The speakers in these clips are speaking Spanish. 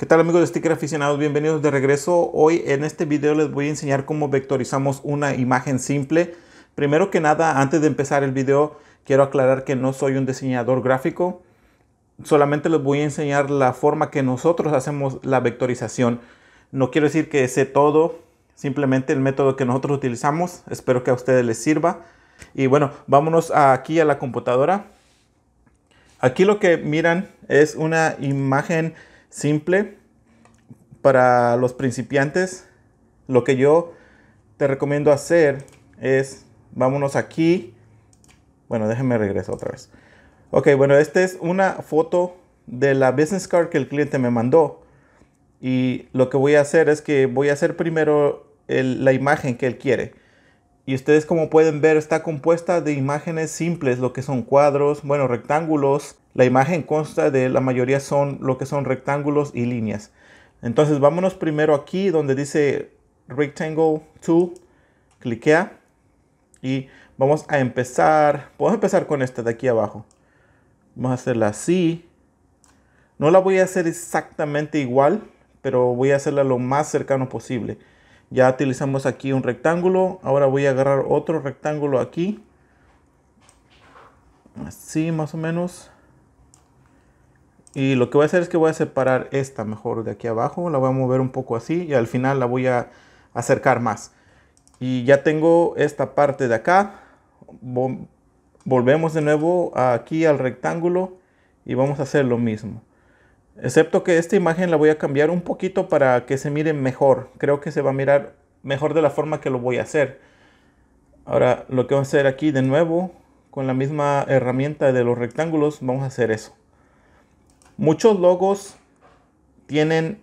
¿Qué tal amigos de Sticker Aficionados? Bienvenidos de regreso. Hoy en este video les voy a enseñar cómo vectorizamos una imagen simple. Primero que nada, antes de empezar el video, quiero aclarar que no soy un diseñador gráfico. Solamente les voy a enseñar la forma que nosotros hacemos la vectorización. No quiero decir que sé todo, simplemente el método que nosotros utilizamos. Espero que a ustedes les sirva. Y bueno, vámonos aquí a la computadora. Aquí lo que miran es una imagen simple para los principiantes. Lo que yo te recomiendo hacer es, vámonos aquí. Bueno, déjeme regreso otra vez. Ok, bueno, esta es una foto de la business card que el cliente me mandó. Y lo que voy a hacer es que voy a hacer primero la imagen que él quiere. Y ustedes como pueden ver está compuesta de imágenes simples, lo que son cuadros, bueno, rectángulos, la imagen consta de la mayoría son lo que son rectángulos y líneas. Entonces vámonos primero aquí donde dice Rectangle Tool. cliquea y vamos a empezar, podemos empezar con esta de aquí abajo. Vamos a hacerla así. No la voy a hacer exactamente igual, pero voy a hacerla lo más cercano posible. Ya utilizamos aquí un rectángulo, ahora voy a agarrar otro rectángulo aquí. Así más o menos. Y lo que voy a hacer es que voy a separar esta mejor de aquí abajo. La voy a mover un poco así y al final la voy a acercar más. Y ya tengo esta parte de acá. Volvemos de nuevo aquí al rectángulo y vamos a hacer lo mismo. Excepto que esta imagen la voy a cambiar un poquito para que se mire mejor. Creo que se va a mirar mejor de la forma que lo voy a hacer. Ahora lo que voy a hacer aquí de nuevo con la misma herramienta de los rectángulos vamos a hacer eso. Muchos logos tienen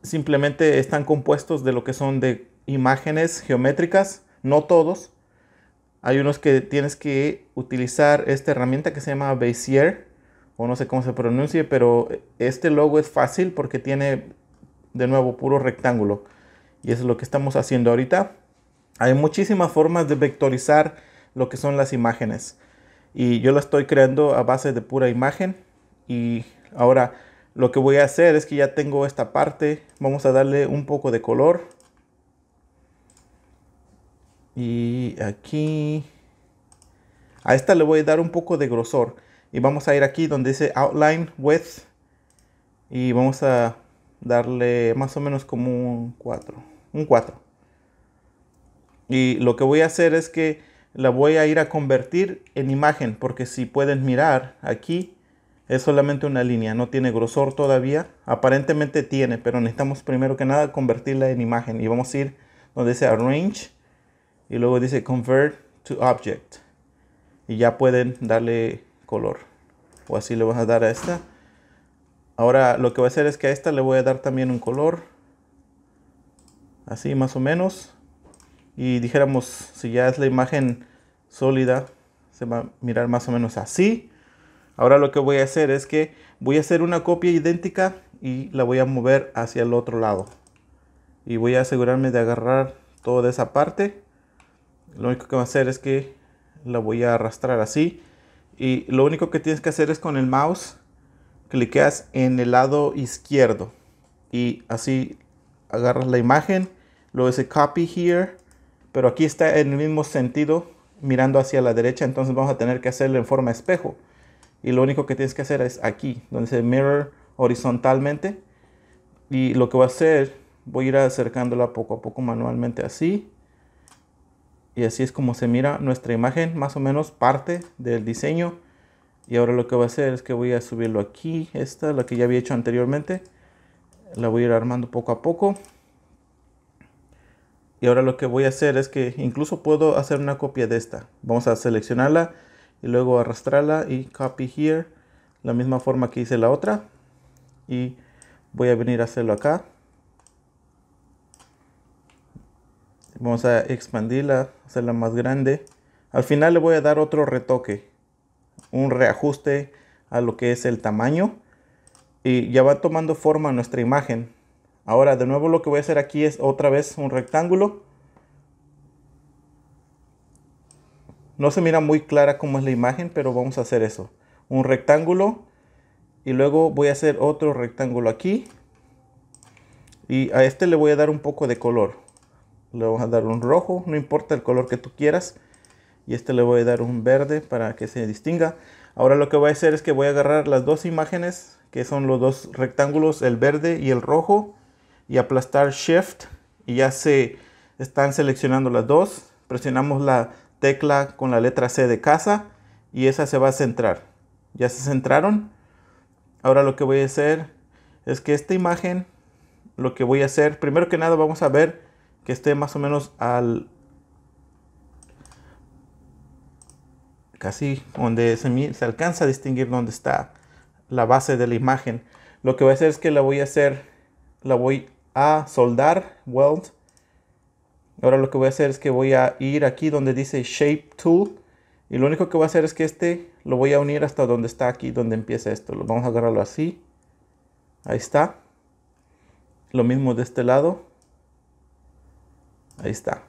simplemente están compuestos de lo que son de imágenes geométricas, no todos. Hay unos que tienes que utilizar esta herramienta que se llama Bézier o no sé cómo se pronuncie, pero este logo es fácil porque tiene de nuevo puro rectángulo. Y es lo que estamos haciendo ahorita. Hay muchísimas formas de vectorizar lo que son las imágenes. Y yo la estoy creando a base de pura imagen. Y Ahora, lo que voy a hacer es que ya tengo esta parte. Vamos a darle un poco de color. Y aquí... A esta le voy a dar un poco de grosor. Y vamos a ir aquí donde dice Outline Width. Y vamos a darle más o menos como un 4. Un 4. Y lo que voy a hacer es que la voy a ir a convertir en imagen. Porque si pueden mirar aquí es solamente una línea, no tiene grosor todavía. Aparentemente tiene, pero necesitamos primero que nada convertirla en imagen. Y vamos a ir donde dice Arrange y luego dice Convert to Object. Y ya pueden darle color. O así le vas a dar a esta. Ahora lo que voy a hacer es que a esta le voy a dar también un color. Así más o menos. Y dijéramos, si ya es la imagen sólida, se va a mirar más o menos así. Ahora lo que voy a hacer es que voy a hacer una copia idéntica y la voy a mover hacia el otro lado. Y voy a asegurarme de agarrar toda esa parte. Lo único que voy a hacer es que la voy a arrastrar así. Y lo único que tienes que hacer es con el mouse, cliqueas en el lado izquierdo. Y así agarras la imagen. lo dice copy here. Pero aquí está en el mismo sentido mirando hacia la derecha. Entonces vamos a tener que hacerlo en forma espejo y lo único que tienes que hacer es aquí, donde se mirror horizontalmente. Y lo que voy a hacer, voy a ir acercándola poco a poco manualmente así. Y así es como se mira nuestra imagen, más o menos parte del diseño. Y ahora lo que voy a hacer es que voy a subirlo aquí, esta, la que ya había hecho anteriormente. La voy a ir armando poco a poco. Y ahora lo que voy a hacer es que incluso puedo hacer una copia de esta. Vamos a seleccionarla y luego arrastrarla y copy here la misma forma que hice la otra y voy a venir a hacerlo acá vamos a expandirla hacerla más grande al final le voy a dar otro retoque un reajuste a lo que es el tamaño y ya va tomando forma nuestra imagen ahora de nuevo lo que voy a hacer aquí es otra vez un rectángulo No se mira muy clara cómo es la imagen, pero vamos a hacer eso. Un rectángulo y luego voy a hacer otro rectángulo aquí. Y a este le voy a dar un poco de color. Le vamos a dar un rojo, no importa el color que tú quieras. Y este le voy a dar un verde para que se distinga. Ahora lo que voy a hacer es que voy a agarrar las dos imágenes, que son los dos rectángulos, el verde y el rojo. Y aplastar Shift y ya se están seleccionando las dos. Presionamos la tecla con la letra C de casa y esa se va a centrar. ¿Ya se centraron? Ahora lo que voy a hacer es que esta imagen, lo que voy a hacer, primero que nada vamos a ver que esté más o menos al... casi donde se, se alcanza a distinguir dónde está la base de la imagen. Lo que voy a hacer es que la voy a hacer, la voy a soldar, weld, Ahora lo que voy a hacer es que voy a ir aquí donde dice Shape Tool. Y lo único que voy a hacer es que este lo voy a unir hasta donde está aquí, donde empieza esto. Lo vamos a agarrarlo así. Ahí está. Lo mismo de este lado. Ahí está.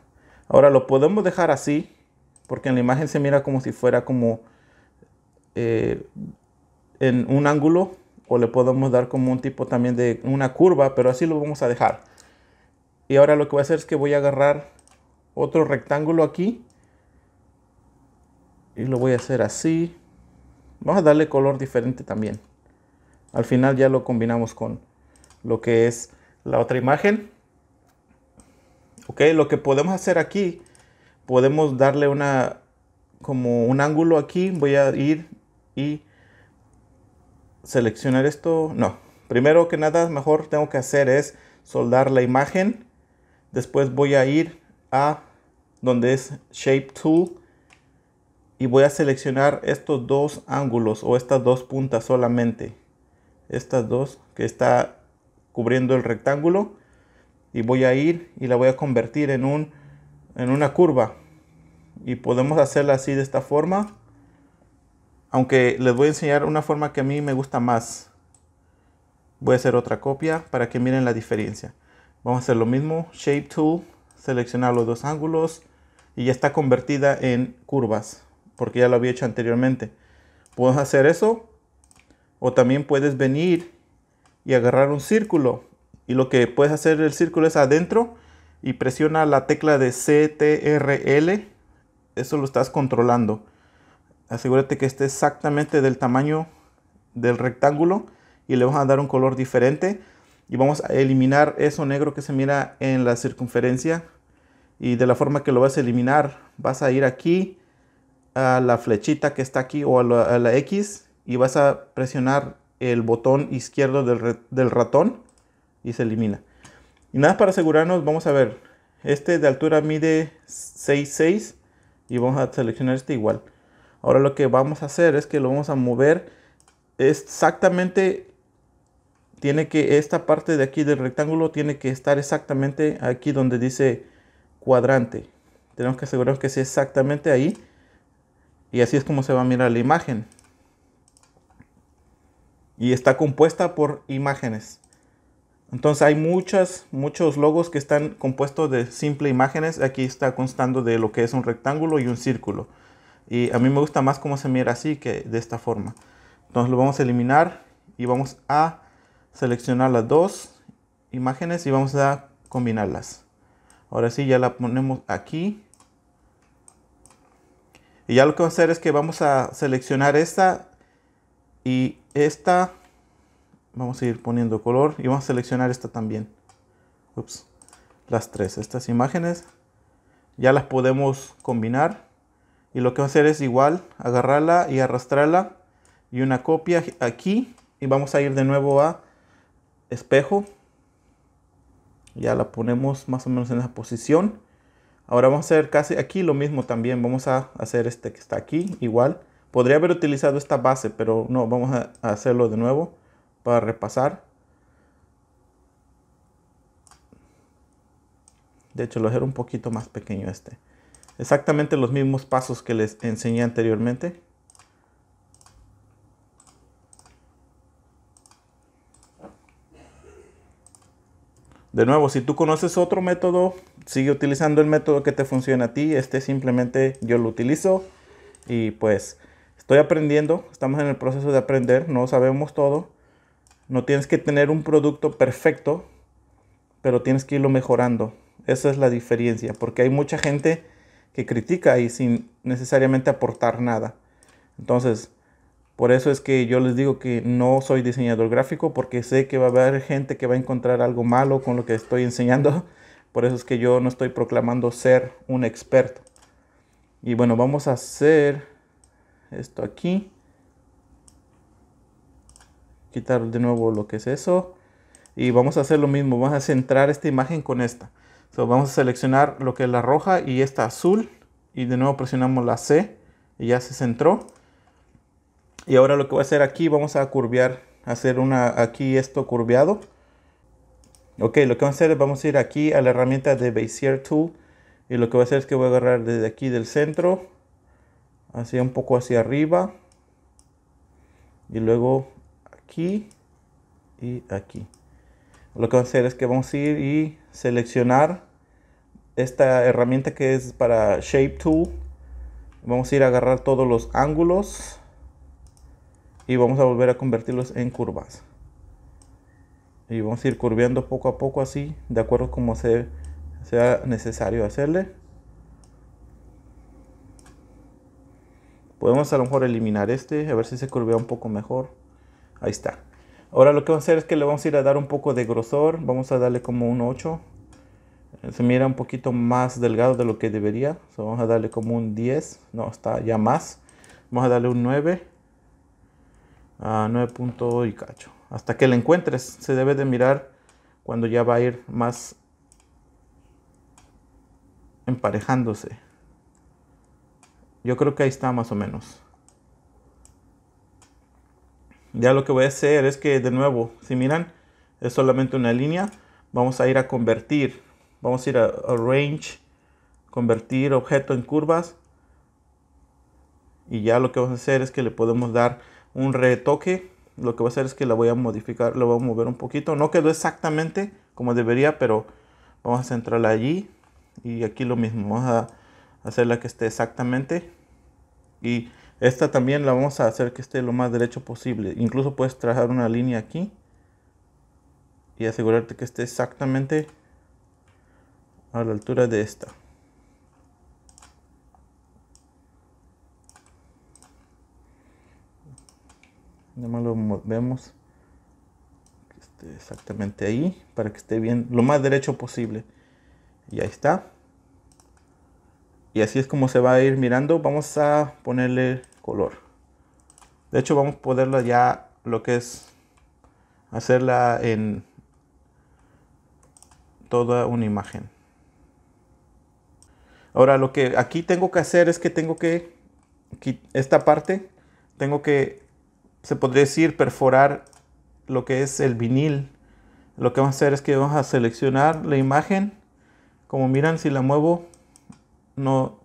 Ahora lo podemos dejar así. Porque en la imagen se mira como si fuera como eh, en un ángulo. O le podemos dar como un tipo también de una curva. Pero así lo vamos a dejar. Y ahora lo que voy a hacer es que voy a agarrar otro rectángulo aquí. Y lo voy a hacer así. Vamos a darle color diferente también. Al final ya lo combinamos con lo que es la otra imagen. Ok, lo que podemos hacer aquí, podemos darle una como un ángulo aquí. Voy a ir y seleccionar esto. No, primero que nada, mejor tengo que hacer es soldar la imagen Después voy a ir a donde es Shape Tool y voy a seleccionar estos dos ángulos o estas dos puntas solamente. Estas dos que está cubriendo el rectángulo y voy a ir y la voy a convertir en, un, en una curva. Y podemos hacerla así de esta forma. Aunque les voy a enseñar una forma que a mí me gusta más. Voy a hacer otra copia para que miren la diferencia. Vamos a hacer lo mismo, Shape Tool, seleccionar los dos ángulos y ya está convertida en curvas, porque ya lo había hecho anteriormente. Puedes hacer eso o también puedes venir y agarrar un círculo. Y lo que puedes hacer el círculo es adentro y presiona la tecla de CTRL. Eso lo estás controlando. Asegúrate que esté exactamente del tamaño del rectángulo y le vas a dar un color diferente y vamos a eliminar eso negro que se mira en la circunferencia y de la forma que lo vas a eliminar vas a ir aquí a la flechita que está aquí o a la, X y vas a presionar el botón izquierdo del, del ratón y se elimina y nada para asegurarnos vamos a ver este de altura mide 6.6 y vamos a seleccionar este igual ahora lo que vamos a hacer es que lo vamos a mover exactamente tiene que, esta parte de aquí del rectángulo tiene que estar exactamente aquí donde dice cuadrante. Tenemos que asegurarnos que sea exactamente ahí. Y así es como se va a mirar la imagen. Y está compuesta por imágenes. Entonces hay muchas, muchos logos que están compuestos de simple imágenes. Aquí está constando de lo que es un rectángulo y un círculo. Y a mí me gusta más cómo se mira así que de esta forma. Entonces lo vamos a eliminar y vamos a seleccionar las dos imágenes y vamos a combinarlas. Ahora sí, ya la ponemos aquí. Y ya lo que va a hacer es que vamos a seleccionar esta y esta. Vamos a ir poniendo color y vamos a seleccionar esta también. las tres, estas imágenes. Ya las podemos combinar. Y lo que va a hacer es igual, agarrarla y arrastrarla. Y una copia aquí. Y vamos a ir de nuevo a espejo. Ya la ponemos más o menos en esa posición. Ahora vamos a hacer casi aquí lo mismo también. Vamos a hacer este que está aquí igual. Podría haber utilizado esta base, pero no, vamos a hacerlo de nuevo para repasar. De hecho, lo hago un poquito más pequeño este. Exactamente los mismos pasos que les enseñé anteriormente. De nuevo, si tú conoces otro método, sigue utilizando el método que te funciona a ti. Este simplemente yo lo utilizo y pues estoy aprendiendo, estamos en el proceso de aprender, no sabemos todo. No tienes que tener un producto perfecto, pero tienes que irlo mejorando. Esa es la diferencia, porque hay mucha gente que critica y sin necesariamente aportar nada. Entonces, por eso es que yo les digo que no soy diseñador gráfico porque sé que va a haber gente que va a encontrar algo malo con lo que estoy enseñando. Por eso es que yo no estoy proclamando ser un experto. Y bueno, vamos a hacer esto aquí. Quitar de nuevo lo que es eso. Y vamos a hacer lo mismo. Vamos a centrar esta imagen con esta. So, vamos a seleccionar lo que es la roja y esta azul. Y de nuevo presionamos la C y ya se centró. Y ahora lo que voy a hacer aquí, vamos a curvear, hacer una aquí esto curveado. Ok, lo que vamos a hacer es vamos a ir aquí a la herramienta de Bezier Tool. Y lo que voy a hacer es que voy a agarrar desde aquí del centro, hacia un poco hacia arriba. Y luego aquí y aquí. Lo que vamos a hacer es que vamos a ir y seleccionar esta herramienta que es para Shape Tool. Vamos a ir a agarrar todos los ángulos y vamos a volver a convertirlos en curvas y vamos a ir curviando poco a poco así de acuerdo como se, sea necesario hacerle podemos a lo mejor eliminar este a ver si se curvea un poco mejor ahí está ahora lo que vamos a hacer es que le vamos a ir a dar un poco de grosor vamos a darle como un 8 se mira un poquito más delgado de lo que debería vamos a darle como un 10 no está ya más vamos a darle un 9 a 9 y cacho. Hasta que la encuentres, se debe de mirar cuando ya va a ir más emparejándose. Yo creo que ahí está más o menos. Ya lo que voy a hacer es que de nuevo, si miran, es solamente una línea. Vamos a ir a convertir. Vamos a ir a arrange, convertir objeto en curvas. Y ya lo que vamos a hacer es que le podemos dar un retoque. Lo que voy a hacer es que la voy a modificar, la voy a mover un poquito. No quedó exactamente como debería, pero vamos a centrarla allí. Y aquí lo mismo, vamos a hacerla que esté exactamente. Y esta también la vamos a hacer que esté lo más derecho posible. Incluso puedes trazar una línea aquí. Y asegurarte que esté exactamente a la altura de esta. Además lo vemos este, exactamente ahí para que esté bien, lo más derecho posible. Y ahí está. Y así es como se va a ir mirando. Vamos a ponerle color. De hecho vamos a poderla ya lo que es hacerla en toda una imagen. Ahora lo que aquí tengo que hacer es que tengo que esta parte tengo que se podría decir, perforar lo que es el vinil. Lo que vamos a hacer es que vamos a seleccionar la imagen. Como miran, si la muevo, no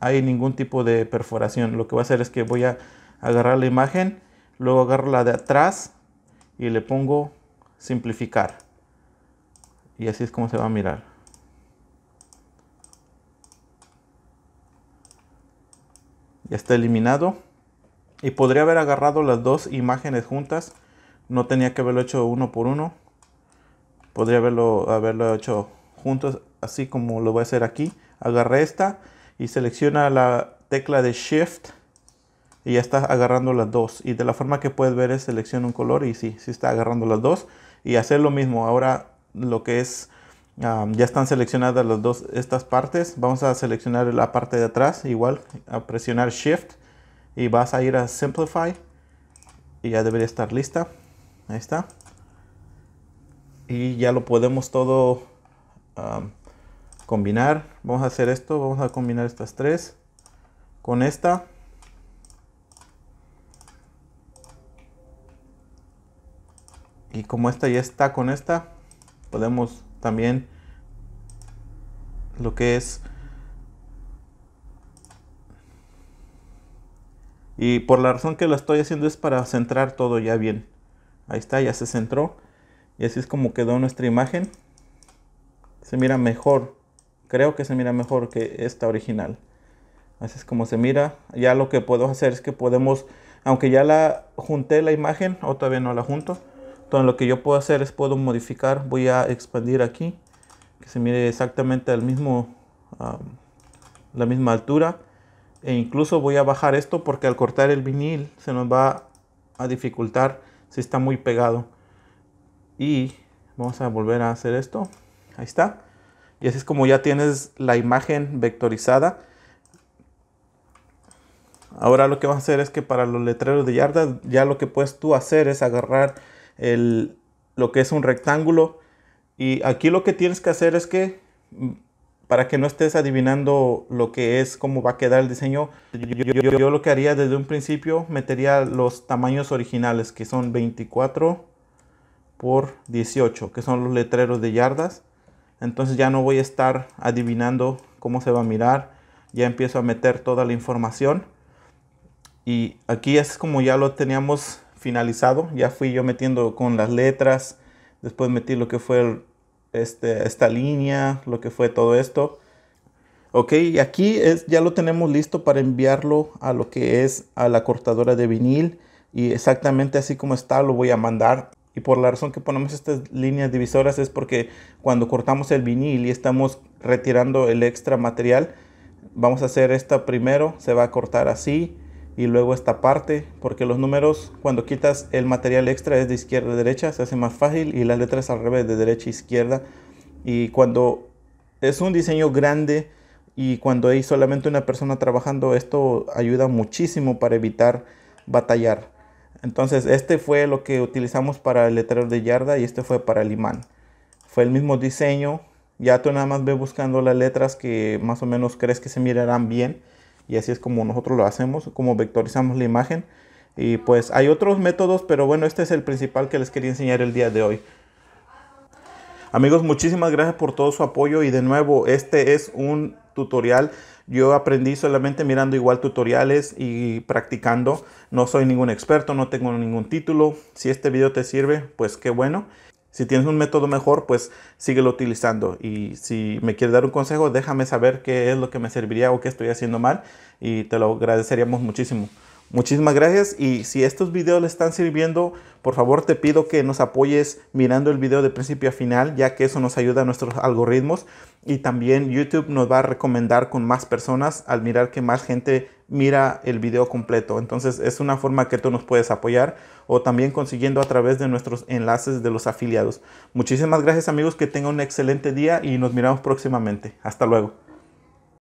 hay ningún tipo de perforación. Lo que voy a hacer es que voy a agarrar la imagen, luego agarro la de atrás y le pongo simplificar. Y así es como se va a mirar. Ya está eliminado. Y podría haber agarrado las dos imágenes juntas. No tenía que haberlo hecho uno por uno. Podría haberlo, haberlo hecho juntos, así como lo voy a hacer aquí. Agarré esta y selecciona la tecla de Shift. Y ya está agarrando las dos. Y de la forma que puedes ver es selecciona un color y sí, sí está agarrando las dos. Y hacer lo mismo. Ahora lo que es... ya están seleccionadas las dos estas partes. Vamos a seleccionar la parte de atrás. Igual a presionar Shift y vas a ir a Simplify y ya debería estar lista. Ahí está. Y ya lo podemos todo um, combinar. Vamos a hacer esto. Vamos a combinar estas tres con esta. Y como esta ya está con esta, podemos también lo que es Y por la razón que lo estoy haciendo es para centrar todo ya bien. Ahí está, ya se centró. Y así es como quedó nuestra imagen. Se mira mejor. Creo que se mira mejor que esta original. Así es como se mira. Ya lo que puedo hacer es que podemos, aunque ya la junté la imagen, o todavía no la junto. Entonces lo que yo puedo hacer es puedo modificar. Voy a expandir aquí. Que se mire exactamente al mismo, la misma altura e incluso voy a bajar esto porque al cortar el vinil se nos va a dificultar si está muy pegado y vamos a volver a hacer esto ahí está y así es como ya tienes la imagen vectorizada ahora lo que vas a hacer es que para los letreros de yarda ya lo que puedes tú hacer es agarrar el, lo que es un rectángulo y aquí lo que tienes que hacer es que para que no estés adivinando lo que es, cómo va a quedar el diseño, yo, lo que haría desde un principio, metería los tamaños originales, que son 24 por 18, que son los letreros de yardas. Entonces ya no voy a estar adivinando cómo se va a mirar, ya empiezo a meter toda la información. Y aquí es como ya lo teníamos finalizado, ya fui yo metiendo con las letras, después metí lo que fue el este, esta línea, lo que fue todo esto. Ok, y aquí es, ya lo tenemos listo para enviarlo a lo que es a la cortadora de vinil y exactamente así como está lo voy a mandar. Y por la razón que ponemos estas líneas divisoras es porque cuando cortamos el vinil y estamos retirando el extra material, vamos a hacer esta primero, se va a cortar así, y luego esta parte porque los números cuando quitas el material extra es de izquierda a derecha se hace más fácil y las letras al revés de derecha a izquierda y cuando es un diseño grande y cuando hay solamente una persona trabajando esto ayuda muchísimo para evitar batallar entonces este fue lo que utilizamos para el letrero de yarda y este fue para el imán fue el mismo diseño ya tú nada más ve buscando las letras que más o menos crees que se mirarán bien y así es como nosotros lo hacemos, como vectorizamos la imagen. Y pues hay otros métodos, pero bueno, este es el principal que les quería enseñar el día de hoy. Amigos, muchísimas gracias por todo su apoyo y de nuevo, este es un tutorial. Yo aprendí solamente mirando igual tutoriales y practicando. No soy ningún experto, no tengo ningún título. Si este video te sirve, pues qué bueno. Si tienes un método mejor, pues síguelo utilizando. Y si me quieres dar un consejo, déjame saber qué es lo que me serviría o qué estoy haciendo mal y te lo agradeceríamos muchísimo. Muchísimas gracias y si estos videos le están sirviendo, por favor te pido que nos apoyes mirando el video de principio a final, ya que eso nos ayuda a nuestros algoritmos y también YouTube nos va a recomendar con más personas al mirar que más gente mira el video completo. Entonces es una forma que tú nos puedes apoyar o también consiguiendo a través de nuestros enlaces de los afiliados. Muchísimas gracias amigos, que tengan un excelente día y nos miramos próximamente. Hasta luego.